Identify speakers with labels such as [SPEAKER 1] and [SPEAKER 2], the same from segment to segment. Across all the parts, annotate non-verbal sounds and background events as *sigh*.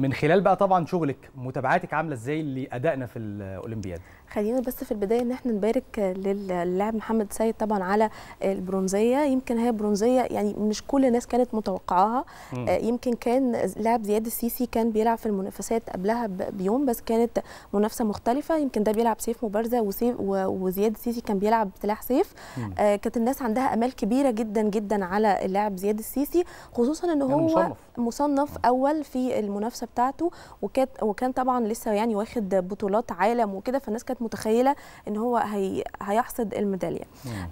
[SPEAKER 1] من خلال بقى طبعا شغلك متابعاتك عامله ازاي لادائنا في الاولمبياد
[SPEAKER 2] خلينا بس في البدايه ان احنا نبارك للاعب محمد سيد طبعا على البرونزيه يمكن هي برونزيه يعني مش كل الناس كانت متوقعاها آه، يمكن كان لاعب زياد السيسي كان بيلعب في المنافسات قبلها بيوم بس كانت منافسه مختلفه يمكن ده بيلعب سيف مبارزه وسيف وزياد السيسي كان بيلعب سلاح سيف آه، كانت الناس عندها امال كبيره جدا جدا على اللاعب زياد السيسي خصوصا ان هو مصنف, مصنف اول في المنافسه بتاعته وكانت وكان طبعا لسه يعني واخد بطولات عالم وكده فالناس كانت متخيله ان هو هي هيحصد الميداليه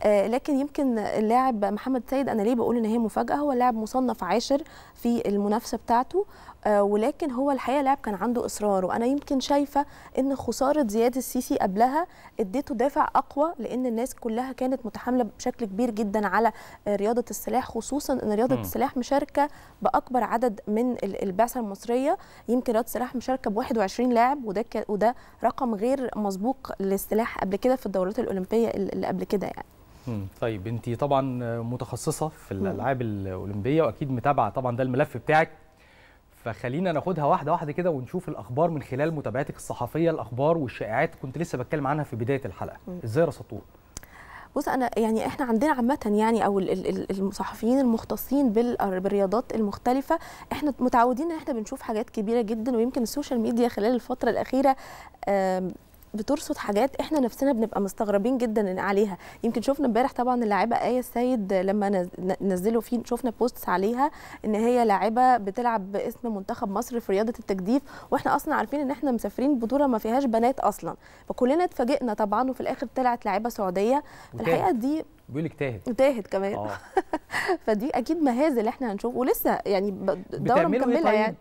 [SPEAKER 2] آه لكن يمكن اللاعب محمد سيد انا ليه بقول ان هي مفاجاه هو لاعب مصنف عاشر في المنافسه بتاعته آه ولكن هو الحقيقه لاعب كان عنده اصرار وانا يمكن شايفه ان خساره زياد السيسي قبلها اديته دافع اقوى لان الناس كلها كانت متحامله بشكل كبير جدا على رياضه السلاح خصوصا ان رياضه م. السلاح مشاركه باكبر عدد من البعثه المصريه يمكن رياض السلاح مشاركه ب 21 لاعب وده وده رقم غير مسبوق للسلاح قبل كده في الدورات الاولمبيه اللي قبل كده يعني
[SPEAKER 1] طيب انت طبعا متخصصه في الالعاب الاولمبيه واكيد متابعه طبعا ده الملف بتاعك فخلينا ناخدها واحده واحده كده ونشوف الاخبار من خلال متابعتك الصحفيه الاخبار والشائعات كنت لسه بتكلم عنها في بدايه الحلقه ازاي رصدتوها
[SPEAKER 2] بص انا يعني احنا عندنا عامه يعني او الصحفيين المختصين بالرياضات المختلفه احنا متعودين ان احنا بنشوف حاجات كبيره جدا ويمكن السوشيال ميديا خلال الفتره الاخيره بترصد حاجات احنا نفسنا بنبقى مستغربين جدا عليها يمكن شفنا امبارح طبعا اللاعبه ايه السيد لما نزلوا فيه شفنا بوستس عليها ان هي لاعبه بتلعب باسم منتخب مصر في رياضه التجديف واحنا اصلا عارفين ان احنا مسافرين بطوله ما فيهاش بنات اصلا فكلنا اتفاجئنا طبعا وفي الاخر طلعت لاعبه سعوديه الحقيقه دي
[SPEAKER 1] بيقول لك تاهت تاهت كمان آه.
[SPEAKER 2] *laughs* فدي اكيد مهازل اللي احنا هنشوف ولسه يعني دوره إيه مكمله إيه طيب يعني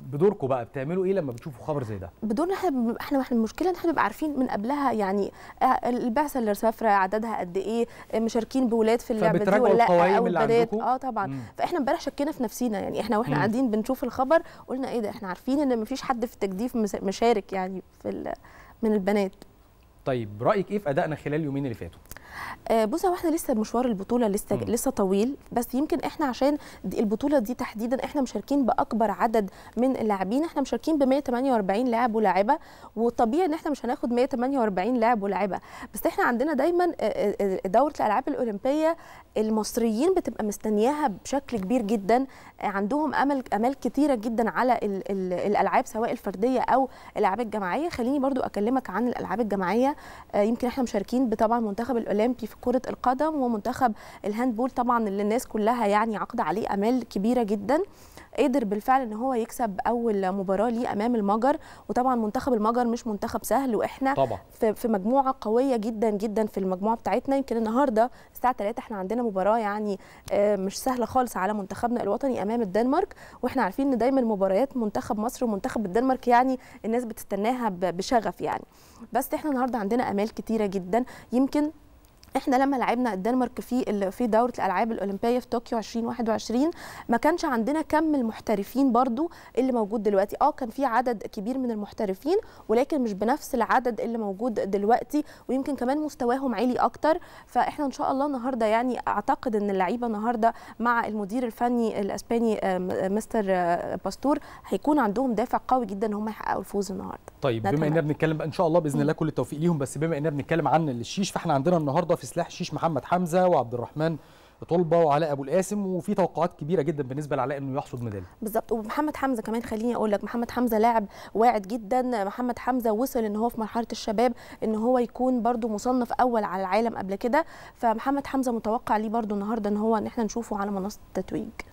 [SPEAKER 1] بدوركم بقى بتعملوا ايه لما بتشوفوا خبر زي ده؟
[SPEAKER 2] بدورنا احنا احنا احنا المشكله ان احنا بنبقى عارفين من قبلها يعني آه، البعثه اللي سافره عددها قد ايه مشاركين بولاد في اللعبه دي ولا لا او بنات اه طبعا مم. فاحنا امبارح شكينا في نفسينا يعني احنا واحنا قاعدين بنشوف الخبر قلنا ايه ده احنا عارفين ان مفيش حد في التجديف مشارك يعني في من البنات
[SPEAKER 1] طيب رايك ايه في ادائنا خلال اليومين اللي فاتوا؟
[SPEAKER 2] آه، بص هو احنا لسه مشوار البطوله لسه م. لسه طويل بس يمكن احنا عشان دي البطوله دي تحديدا احنا مشاركين باكبر عدد من اللاعبين احنا مشاركين ب 148 لاعب ولاعبه وطبيعي ان احنا مش هناخد 148 لاعب ولاعبه بس احنا عندنا دايما آه، آه، دوره الالعاب الاولمبيه المصريين بتبقى مستنياها بشكل كبير جدا عندهم امل امال كتيره جدا على الالعاب سواء الفرديه او الالعاب الجماعيه خليني برضو اكلمك عن الالعاب الجماعيه يمكن احنا مشاركين بطبعا منتخب الاولمبي حمامكي في كره القدم ومنتخب الهاندبول طبعا اللي الناس كلها يعني عقد عليه امال كبيره جدا قدر بالفعل ان هو يكسب اول مباراه ليه امام المجر وطبعا منتخب المجر مش منتخب سهل واحنا طبعا. في, في مجموعه قويه جدا جدا في المجموعه بتاعتنا يمكن النهارده الساعه 3 احنا عندنا مباراه يعني آه، مش سهله خالص على منتخبنا الوطني امام الدنمارك واحنا عارفين ان دايما مباريات منتخب مصر ومنتخب الدنمارك يعني الناس بتستناها بشغف يعني بس احنا النهارده عندنا امال كتيره جدا يمكن احنا لما لعبنا الدنمارك في في دوره الالعاب الاولمبيه في طوكيو 2021 ما كانش عندنا كم المحترفين برضو اللي موجود دلوقتي اه كان في عدد كبير من المحترفين ولكن مش بنفس العدد اللي موجود دلوقتي ويمكن كمان مستواهم عالي اكتر فاحنا ان شاء الله النهارده يعني اعتقد ان اللعيبه النهارده مع المدير الفني الاسباني آه، آه، مستر آه، باستور هيكون عندهم دافع قوي جدا ان هم يحققوا الفوز النهارده
[SPEAKER 1] طيب بما اننا بنتكلم ان شاء الله باذن الله كل التوفيق ليهم بس بما اننا بنتكلم عن الشيش فاحنا عندنا النهارده في سلاح شيش محمد حمزه وعبد الرحمن طلبه وعلاء ابو القاسم وفي توقعات كبيره جدا بالنسبه لعلاء انه يحصد ميداليه
[SPEAKER 2] بالظبط ومحمد حمزه كمان خليني اقول لك محمد حمزه لاعب واعد جدا محمد حمزه وصل ان هو في مرحله الشباب ان هو يكون برده مصنف اول على العالم قبل كده فمحمد حمزه متوقع ليه برده النهارده ان هو ان احنا نشوفه على منصه التتويج